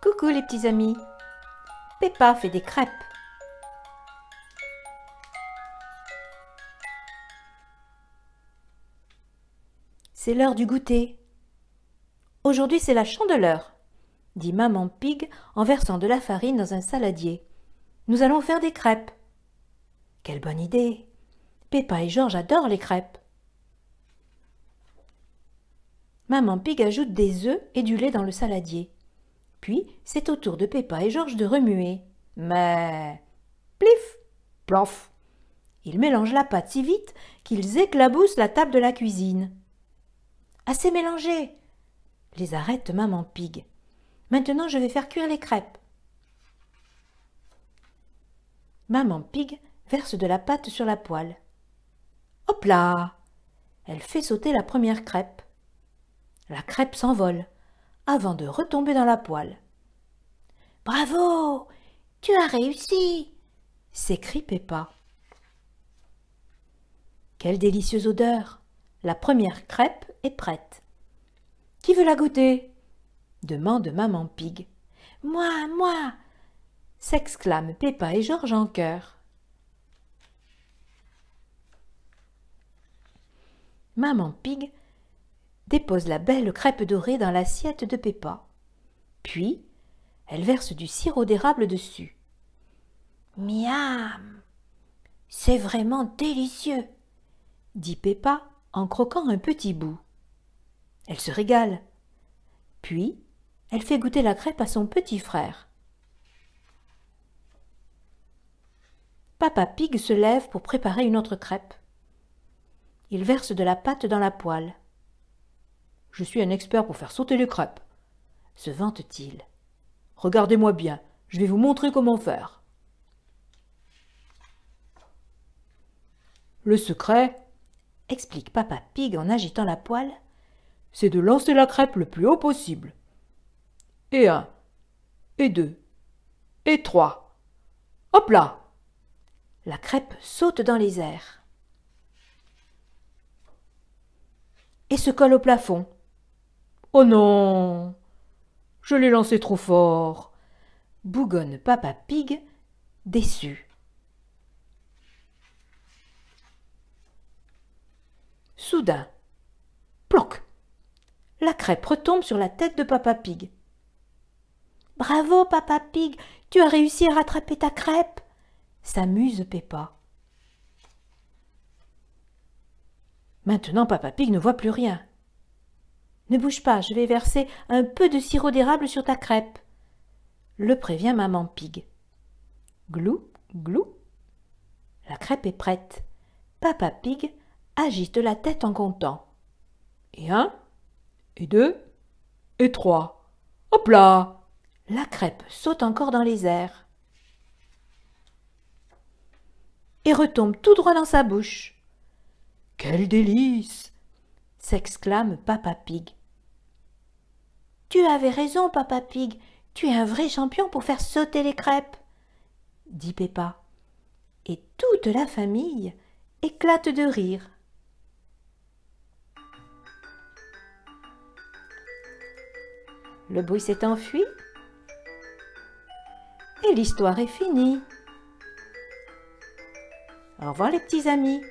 Coucou les petits amis. Peppa fait des crêpes. C'est l'heure du goûter. Aujourd'hui, c'est la chandeleur, dit maman Pig en versant de la farine dans un saladier. Nous allons faire des crêpes. Quelle bonne idée. Peppa et Georges adorent les crêpes. Maman Pig ajoute des œufs et du lait dans le saladier. Puis c'est au tour de Peppa et Georges de remuer. Mais. Plif Plof Ils mélangent la pâte si vite qu'ils éclaboussent la table de la cuisine. Assez mélangé les arrête Maman Pig. Maintenant, je vais faire cuire les crêpes. Maman Pig verse de la pâte sur la poêle. Hop là Elle fait sauter la première crêpe. La crêpe s'envole avant de retomber dans la poêle. Bravo Tu as réussi s'écrie Peppa. Quelle délicieuse odeur La première crêpe est prête. Qui veut la goûter demande Maman Pig. Moi, moi s'exclament Peppa et Georges en cœur. Maman Pig dépose la belle crêpe dorée dans l'assiette de Peppa. Puis, elle verse du sirop d'érable dessus. Miam C'est vraiment délicieux dit Peppa en croquant un petit bout. Elle se régale. Puis, elle fait goûter la crêpe à son petit frère. Papa Pig se lève pour préparer une autre crêpe. Il verse de la pâte dans la poêle. Je suis un expert pour faire sauter les crêpes. Se vante-t-il. Regardez-moi bien, je vais vous montrer comment faire. Le secret, explique Papa Pig en agitant la poêle, c'est de lancer la crêpe le plus haut possible. Et un, et deux, et trois. Hop là La crêpe saute dans les airs. Et se colle au plafond. Oh non Je l'ai lancé trop fort bougonne Papa Pig, déçu. Soudain, ploc La crêpe retombe sur la tête de Papa Pig. Bravo, Papa Pig, tu as réussi à rattraper ta crêpe s'amuse Peppa. Maintenant, Papa Pig ne voit plus rien. Ne bouge pas, je vais verser un peu de sirop d'érable sur ta crêpe. Le prévient maman Pig. Glou, glou. La crêpe est prête. Papa Pig agite la tête en comptant. Et un, et deux, et trois. Hop là La crêpe saute encore dans les airs. Et retombe tout droit dans sa bouche. Quel délice s'exclame Papa Pig. Tu avais raison, papa Pig. Tu es un vrai champion pour faire sauter les crêpes, dit Peppa. Et toute la famille éclate de rire. Le bruit s'est enfui et l'histoire est finie. Au revoir les petits amis.